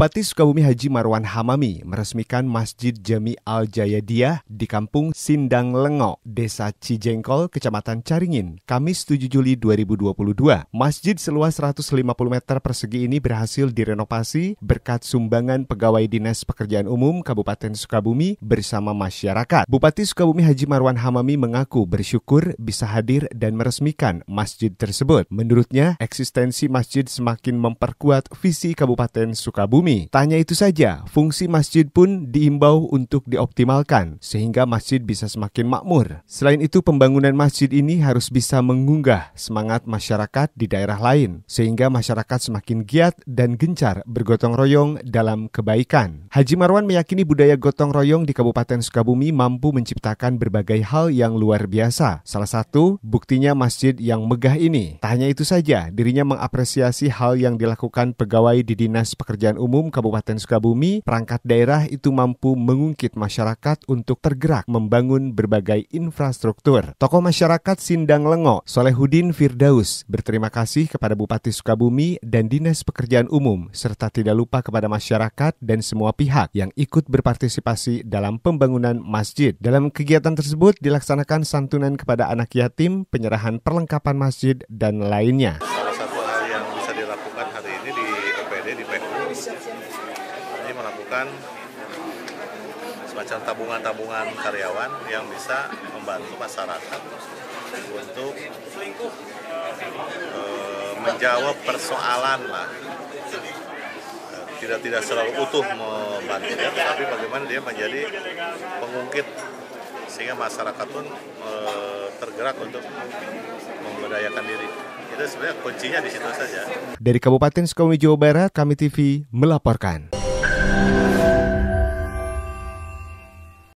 Bupati Sukabumi Haji Marwan Hamami meresmikan Masjid Jami Al Jayadiah di Kampung Sindang Lengo, Desa Cijengkol, Kecamatan Caringin, Kamis 7 Juli 2022. Masjid seluas 150 meter persegi ini berhasil direnovasi berkat sumbangan pegawai Dinas Pekerjaan Umum Kabupaten Sukabumi bersama masyarakat. Bupati Sukabumi Haji Marwan Hamami mengaku bersyukur bisa hadir dan meresmikan masjid tersebut. Menurutnya, eksistensi masjid semakin memperkuat visi Kabupaten Sukabumi bumi. Tanya itu saja, fungsi masjid pun diimbau untuk dioptimalkan sehingga masjid bisa semakin makmur. Selain itu, pembangunan masjid ini harus bisa mengunggah semangat masyarakat di daerah lain sehingga masyarakat semakin giat dan gencar bergotong royong dalam kebaikan. Haji Marwan meyakini budaya gotong royong di Kabupaten Sukabumi mampu menciptakan berbagai hal yang luar biasa. Salah satu buktinya masjid yang megah ini. Tanya itu saja, dirinya mengapresiasi hal yang dilakukan pegawai di Dinas Pekerjaan Umum Umum Kabupaten Sukabumi, perangkat daerah itu mampu mengungkit masyarakat untuk tergerak membangun berbagai infrastruktur. Tokoh masyarakat Sindang Lengo, Solehudin Firdaus, berterima kasih kepada Bupati Sukabumi dan Dinas Pekerjaan Umum, serta tidak lupa kepada masyarakat dan semua pihak yang ikut berpartisipasi dalam pembangunan masjid. Dalam kegiatan tersebut dilaksanakan santunan kepada anak yatim, penyerahan perlengkapan masjid, dan lainnya. Jadi melakukan semacam tabungan-tabungan karyawan yang bisa membantu masyarakat untuk e, menjawab persoalan lah tidak tidak selalu utuh membantu ya, tapi bagaimana dia menjadi pengungkit sehingga masyarakat pun e, tergerak untuk memberdayakan diri. Itu sebenarnya kuncinya di situ saja. Dari Kabupaten Sukabumi Jawa Barat, Kami TV melaporkan. Bye.